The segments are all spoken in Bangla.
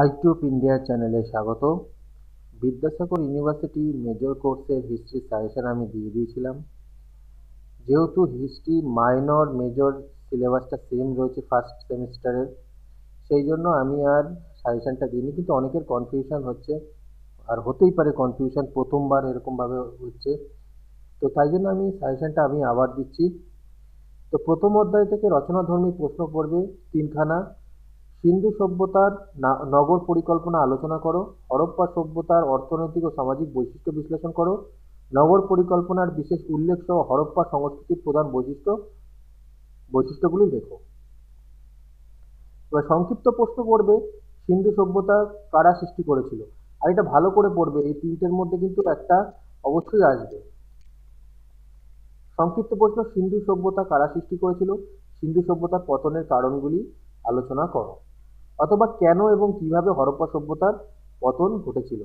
আইটিউব ইন্ডিয়া চ্যানেলে স্বাগত বিদ্যাসাগর ইউনিভার্সিটি মেজর কোর্সের হিস্ট্রি সাজেশন আমি দিয়ে দিয়েছিলাম যেহেতু হিস্ট্রি মাইনর মেজর সিলেবাসটা সেম রয়েছে ফার্স্ট সেমিস্টারের সেই জন্য আমি আর সাজেশানটা দিইনি কিন্তু অনেকের কনফিউশন হচ্ছে আর হতেই পারে কনফিউশন প্রথমবার এরকমভাবে হচ্ছে তো তাই জন্য আমি সাজেশানটা আমি আবার দিচ্ছি তো প্রথম অধ্যায় থেকে রচনাধর্মী প্রশ্ন পড়বে তিনখানা সিন্ধু সভ্যতার নগর পরিকল্পনা আলোচনা করো হরপ্পা সভ্যতার অর্থনৈতিক ও সামাজিক বৈশিষ্ট্য বিশ্লেষণ করো নগর পরিকল্পনার বিশেষ উল্লেখ সহ হরপ্পা সংস্কৃতির প্রধান বৈশিষ্ট্য বৈশিষ্ট্যগুলি লেখো এবার সংক্ষিপ্ত প্রশ্ন পড়বে সিন্ধু সভ্যতা কারা সৃষ্টি করেছিল আর এটা ভালো করে পড়বে এই তিনটের মধ্যে কিন্তু একটা অবশ্যই আসবে সংক্ষিপ্ত প্রশ্ন সিন্ধু সভ্যতা কারা সৃষ্টি করেছিল সিন্ধু সভ্যতার পতনের কারণগুলি আলোচনা করো অথবা কেন এবং কিভাবে হরপ্পা সভ্যতার পতন ঘটেছিল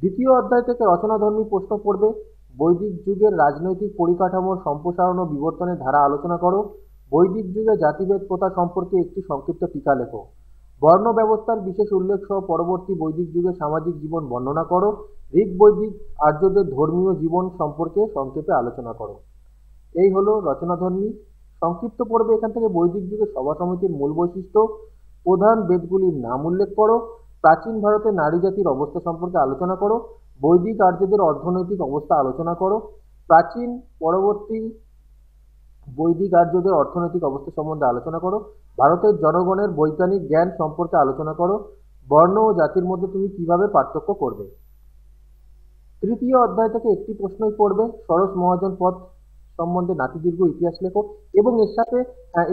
দ্বিতীয় অধ্যায় থেকে রচনাধর্মী প্রশ্ন পড়বে বৈদিক যুগের রাজনৈতিক পরিকাঠামোর সম্প্রসারণ ও বিবর্তনের ধারা আলোচনা করো বৈদিক যুগে জাতিভেদ প্রথা সম্পর্কে একটি সংক্ষিপ্ত টিকা লেখো বর্ণ ব্যবস্থার বিশেষ উল্লেখ সহ পরবর্তী বৈদিক যুগে সামাজিক জীবন বর্ণনা করো ঋগ বৈদিক আর্যদের ধর্মীয় জীবন সম্পর্কে সংক্ষেপে আলোচনা করো এই হলো রচনাধর্মী সংক্ষিপ্ত পর্বে এখান থেকে বৈদিক যুগের সভা সমিতির মূল বৈশিষ্ট্য প্রধান বেদগুলির নাম উল্লেখ করো প্রাচীন ভারতে নারী জাতির অবস্থা সম্পর্কে আলোচনা করো বৈদিক আর্যদের অর্থনৈতিক অবস্থা আলোচনা করো প্রাচীন পরবর্তী বৈদিক আর্যদের অর্থনৈতিক অবস্থা সম্বন্ধে আলোচনা করো ভারতের জনগণের বৈজ্ঞানিক জ্ঞান সম্পর্কে আলোচনা করো বর্ণ ও জাতির মধ্যে তুমি কিভাবে পার্থক্য করবে তৃতীয় অধ্যায় থেকে একটি প্রশ্নই পড়বে সরস মহাজন পথ সম্বন্ধে নাতিদীর্ঘ ইতিহাস লেখক এবং এর সাথে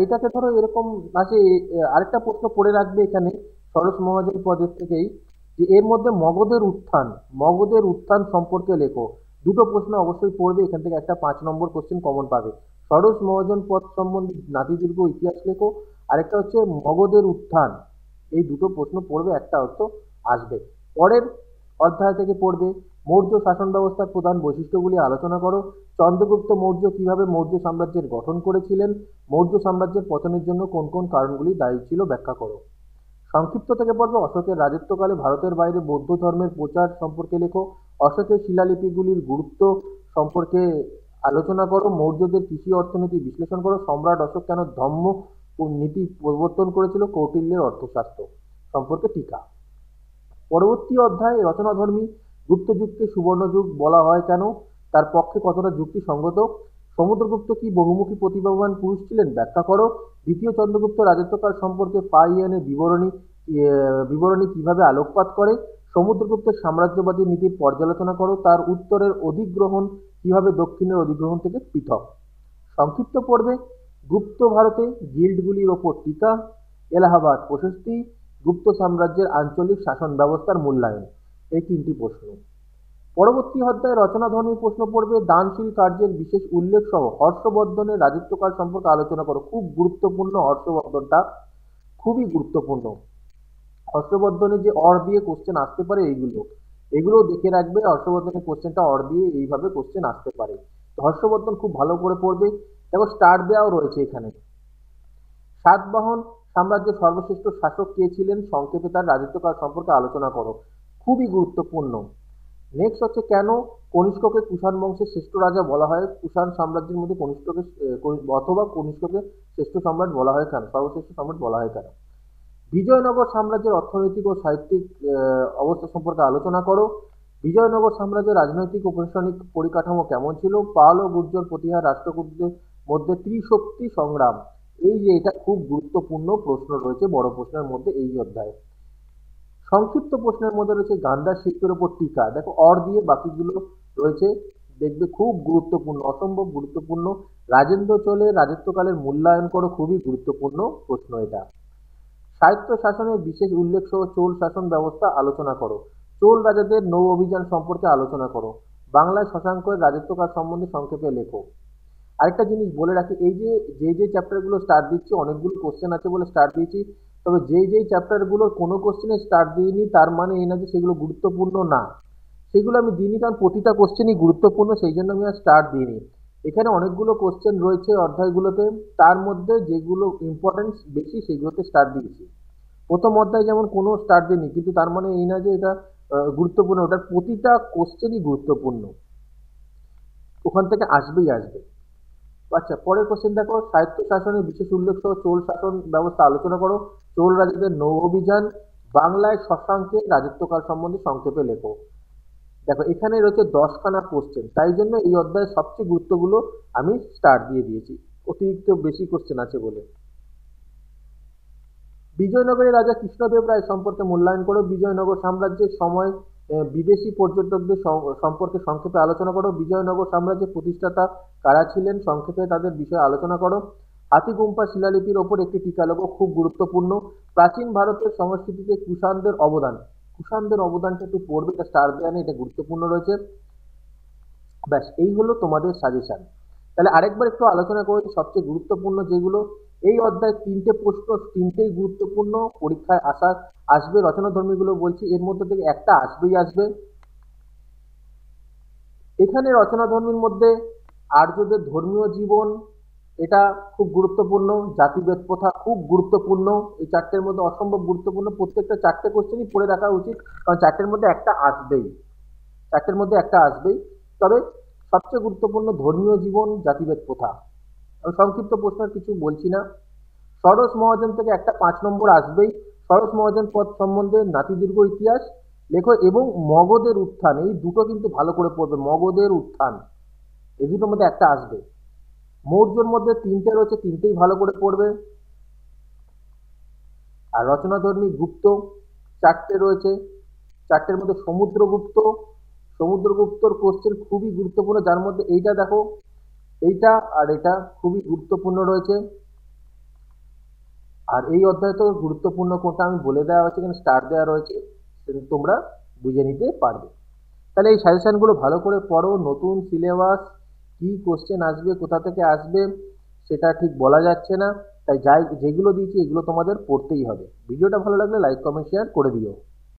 এটাকে ধরো এরকম আছে আরেকটা প্রশ্ন পড়ে রাখবে এখানে সরস মহাজন পদের থেকেই যে এর মধ্যে মগধের উত্থান মগধের উত্থান সম্পর্কে লেখো দুটো প্রশ্ন অবশ্যই পড়বে এখান থেকে একটা পাঁচ নম্বর কোশ্চেন কমন পাবে সরস মহাজন পদ সম্বন্ধে নাতিদীর্ঘ ইতিহাস লেখো আরেকটা হচ্ছে মগধের উত্থান এই দুটো প্রশ্ন পড়বে একটা অর্থ আসবে পরের অধ্যায় থেকে পড়বে মৌর্য শাসন ব্যবস্থার প্রধান বৈশিষ্ট্যগুলি আলোচনা করো চন্দ্রগুপ্ত মৌর্য কিভাবে মৌর্য সাম্রাজ্যের গঠন করেছিলেন মৌর্য সাম্রাজ্যের পতনের জন্য কোন কোন কারণগুলি দায়ী ছিল ব্যাখ্যা করো সংক্ষিপ্ত থেকে পর্ব অশোকের রাজত্বকালে ভারতের বাইরে বৌদ্ধ ধর্মের প্রচার সম্পর্কে লেখো অশোকের শিলালিপিগুলির গুরুত্ব সম্পর্কে আলোচনা করো মৌর্যদের কৃষি অর্থনীতি বিশ্লেষণ করো সম্রাট অশোক কেন ও নীতি প্রবর্তন করেছিল কৌটিল্যের অর্থশাস্ত্র সম্পর্কে টিকা পরবর্তী অধ্যায় রচনাধর্মী গুপ্তযুগকে সুবর্ণযুগ বলা হয় কেন তার পক্ষে কতটা যুক্তিসঙ্গত সমুদ্রগুপ্ত কি বহুমুখী প্রতিভাবান পুরুষ ছিলেন ব্যাখ্যা করো দ্বিতীয় চন্দ্রগুপ্ত রাজত্বকাল সম্পর্কে ফাইএনের বিবরণী বিবরণী কিভাবে আলোকপাত করে সমুদ্রগুপ্তের সাম্রাজ্যবাদী নীতির পর্যালোচনা করো তার উত্তরের অধিগ্রহণ কিভাবে দক্ষিণের অধিগ্রহণ থেকে পৃথক সংক্ষিপ্ত পর্বে গুপ্ত ভারতে গিল্ডগুলির ওপর টিকা এলাহাবাদ প্রশস্তি গুপ্ত সাম্রাজ্যের আঞ্চলিক শাসন ব্যবস্থার মূল্যায়ন এই তিনটি প্রশ্ন পরবর্তী অধ্যায় রচনাধর্মী প্রশ্ন পড়বে দানশীল কার্যের বিশেষ উল্লেখ সহ হর্ষবর্ধনের রাজত্বকাল সম্পর্কে আলোচনা করো খুব গুরুত্বপূর্ণ হর্ষবর্ধনটা খুবই গুরুত্বপূর্ণ হর্ষবর্ধনের যে অর দিয়ে কোশ্চেন আসতে পারে এইগুলো এগুলো দেখে রাখবে হর্ষবর্ধনের কোশ্চেনটা অর দিয়ে এইভাবে কোশ্চেন আসতে পারে হর্ষবর্ধন খুব ভালো করে পড়বে দেখো স্টার দেওয়াও রয়েছে এখানে সাতবাহন সাম্রাজ্যের সর্বশ্রেষ্ঠ শাসক কে ছিলেন সংক্ষেপে তার রাজত্বকাল সম্পর্কে আলোচনা করো খুবই গুরুত্বপূর্ণ নেক্সট হচ্ছে কেন কনিষ্ককে কুষাণ বংশের শ্রেষ্ঠ রাজা বলা হয় কুষাণ সাম্রাজ্যের মধ্যে কনিষ্ঠকে অথবা কনিষ্ককে শ্রেষ্ঠ সম্রাট বলা হয় কেন সর্বশ্রেষ্ঠ সম্রাট বলা হয় কেন বিজয়নগর সাম্রাজ্যের অর্থনৈতিক ও সাহিত্যিক অবস্থা সম্পর্কে আলোচনা করো বিজয়নগর সাম্রাজ্যের রাজনৈতিক ও প্রশাসনিক পরিকাঠামো কেমন ছিল পাল ও গুর্জর প্রতিহার রাষ্ট্রকূটদের মধ্যে ত্রিশক্তি সংগ্রাম এই যে এটা খুব গুরুত্বপূর্ণ প্রশ্ন রয়েছে বড় প্রশ্নের মধ্যে এই অধ্যায়ে সংক্ষিপ্ত প্রশ্নের মধ্যে রয়েছে গান্ধার শিল্পের ওপর টিকা দেখো অর দিয়ে বাকিগুলো রয়েছে দেখবে খুব গুরুত্বপূর্ণ অসম্ভব গুরুত্বপূর্ণ রাজেন্দ্র চলে রাজত্বকালের মূল্যায়ন করো খুবই গুরুত্বপূর্ণ প্রশ্ন এটা সাহিত্য শাসনের বিশেষ উল্লেখ সহ চোল শাসন ব্যবস্থা আলোচনা করো চোল রাজাদের নৌ অভিযান সম্পর্কে আলোচনা করো বাংলায় শশাঙ্কের রাজত্বকাল সম্বন্ধে সংক্ষেপে লেখো আরেকটা জিনিস বলে রাখি এই যে যে যে চ্যাপ্টারগুলো স্টার্ট দিচ্ছি অনেকগুলো কোশ্চেন আছে বলে স্টার্ট দিয়েছি তবে যেই যেই চ্যাপ্টারগুলোর কোনো কোশ্চেনে স্টার্ট দিইনি তার মানে এই না যে সেগুলো গুরুত্বপূর্ণ না সেগুলো আমি দিইনি কারণ প্রতিটা কোশ্চেনই গুরুত্বপূর্ণ সেই জন্য আমি আর স্টার্ট দিইনি এখানে অনেকগুলো কোশ্চেন রয়েছে অধ্যায়গুলোতে তার মধ্যে যেগুলো ইম্পর্টেন্স বেশি সেগুলোতে স্টার্ট দিয়েছি প্রথম অধ্যায় যেমন কোনো স্টার দিইনি কিন্তু তার মানে এই না যে এটা গুরুত্বপূর্ণ ওটার প্রতিটা কোশ্চেনই গুরুত্বপূর্ণ ওখান থেকে আসবেই আসবে আচ্ছা পরের কোশ্চেন দেখো সাহিত্য শাসনের বিশেষ উল্লেখ সহ চোল শাসন ব্যবস্থা আলোচনা করো চোল রাজাদের নৌ অভিযান বাংলায় শশাঙ্কের রাজত্বকাল সম্বন্ধে সংক্ষেপে লেখো দেখো এখানে রয়েছে দশখানা কোশ্চেন তাই জন্য এই অধ্যায়ের সবচেয়ে গুরুত্বগুলো আমি স্টার্ট দিয়ে দিয়েছি অতিরিক্ত বেশি কোশ্চেন আছে বলে বিজয়নগরের রাজা কৃষ্ণদেব রায় সম্পর্কে মূল্যায়ন করো বিজয়নগর সাম্রাজ্যের সময় বিদেশি পর্যটকদের সম্পর্কে সংক্ষেপে আলোচনা করো বিজয়নগর সাম্রাজ্যের প্রতিষ্ঠাতা কারা ছিলেন সংক্ষেপে তাদের বিষয়ে আলোচনা করো হাতিগুম্পা শিলালিপির ওপর একটি টিকালোক খুব গুরুত্বপূর্ণ প্রাচীন ভারতের সংস্কৃতিতে কুষাণদের অবদান কুষাণদের অবদানটা একটু পড়বে এটা স্টার দেয়ানে এটা গুরুত্বপূর্ণ রয়েছে ব্যাস এই হলো তোমাদের সাজেশন তাহলে আরেকবার একটু আলোচনা করেছি সবচেয়ে গুরুত্বপূর্ণ যেগুলো এই অধ্যায় তিনটে প্রশ্ন তিনটেই গুরুত্বপূর্ণ পরীক্ষায় আসা আসবে রচনাধর্মীগুলো বলছি এর মধ্যে থেকে একটা আসবেই আসবে এখানে রচনাধর্মীর মধ্যে আর্যদের ধর্মীয় জীবন এটা খুব গুরুত্বপূর্ণ জাতিভেদ প্রথা খুব গুরুত্বপূর্ণ এই চারটের মধ্যে অসম্ভব গুরুত্বপূর্ণ প্রত্যেকটা চারটে কোশ্চেনই পড়ে রাখা উচিত কারণ চারটের মধ্যে একটা আসবেই চারটের মধ্যে একটা আসবেই তবে সবচেয়ে গুরুত্বপূর্ণ ধর্মীয় জীবন জাতিভেদ প্রথা আমি সংক্ষিপ্ত প্রশ্ন কিছু বলছি না সরস মহাজন থেকে একটা পাঁচ নম্বর আসবেই সরস মহাজন পদ সম্বন্ধে নাতিদীর্ঘ ইতিহাস লেখো এবং মগধের উত্থান এই দুটো কিন্তু ভালো করে পড়বে মগধের উত্থান এই দুটোর মধ্যে একটা আসবে মৌর্যর মধ্যে তিনটে রয়েছে তিনটেই ভালো করে পড়বে আর রচনাধর্মী গুপ্ত চারটে রয়েছে চারটের মধ্যে সমুদ্রগুপ্ত সমুদ্রগুপ্তর কোশ্চেন খুবই গুরুত্বপূর্ণ যার মধ্যে এইটা দেখো এইটা আর এটা খুবই গুরুত্বপূর্ণ রয়েছে আর এই অধ্যায় তো গুরুত্বপূর্ণ কোনটা আমি বলে দেওয়া হয়েছে এখানে স্টার দেওয়া রয়েছে তোমরা বুঝে নিতে পারবে তাহলে এই সাজেশানগুলো ভালো করে পড়ো নতুন সিলেবাস কি কোশ্চেন আসবে কোথা থেকে আসবে সেটা ঠিক বলা যাচ্ছে না তাই যাই যেগুলো দিয়েছি এগুলো তোমাদের পড়তেই হবে ভিডিওটা ভালো লাগলে লাইক কমেন্ট শেয়ার করে দিও